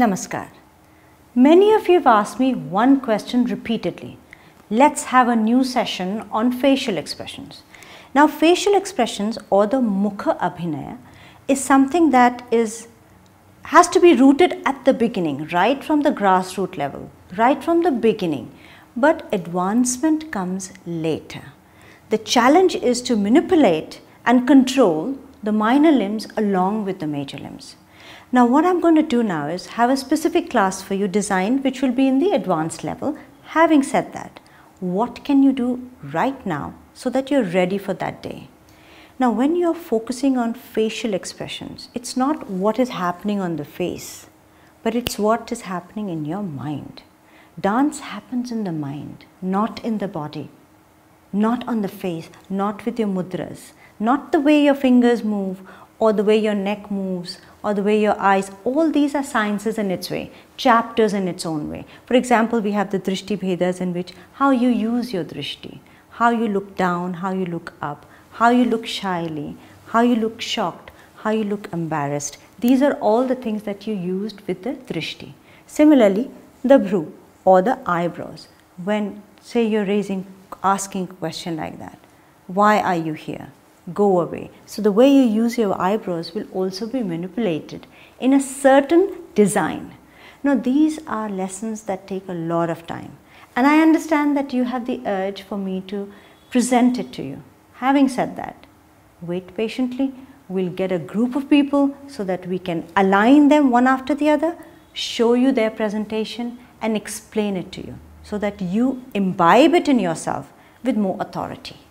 Namaskar. Many of you have asked me one question repeatedly. Let's have a new session on facial expressions. Now facial expressions or the Mukha Abhinaya is something that is has to be rooted at the beginning, right from the grassroots level, right from the beginning. But advancement comes later. The challenge is to manipulate and control the minor limbs along with the major limbs. Now what I'm going to do now is have a specific class for you designed which will be in the advanced level. Having said that, what can you do right now so that you're ready for that day? Now when you're focusing on facial expressions, it's not what is happening on the face, but it's what is happening in your mind. Dance happens in the mind, not in the body, not on the face, not with your mudras, not the way your fingers move or the way your neck moves or the way your eyes, all these are sciences in its way, chapters in its own way. For example, we have the drishti bhedas in which how you use your drishti, how you look down, how you look up, how you look shyly, how you look shocked, how you look embarrassed. These are all the things that you used with the drishti. Similarly, the bru or the eyebrows. When say you're raising, asking question like that, why are you here? go away. So the way you use your eyebrows will also be manipulated in a certain design. Now these are lessons that take a lot of time and I understand that you have the urge for me to present it to you. Having said that, wait patiently, we'll get a group of people so that we can align them one after the other, show you their presentation and explain it to you so that you imbibe it in yourself with more authority.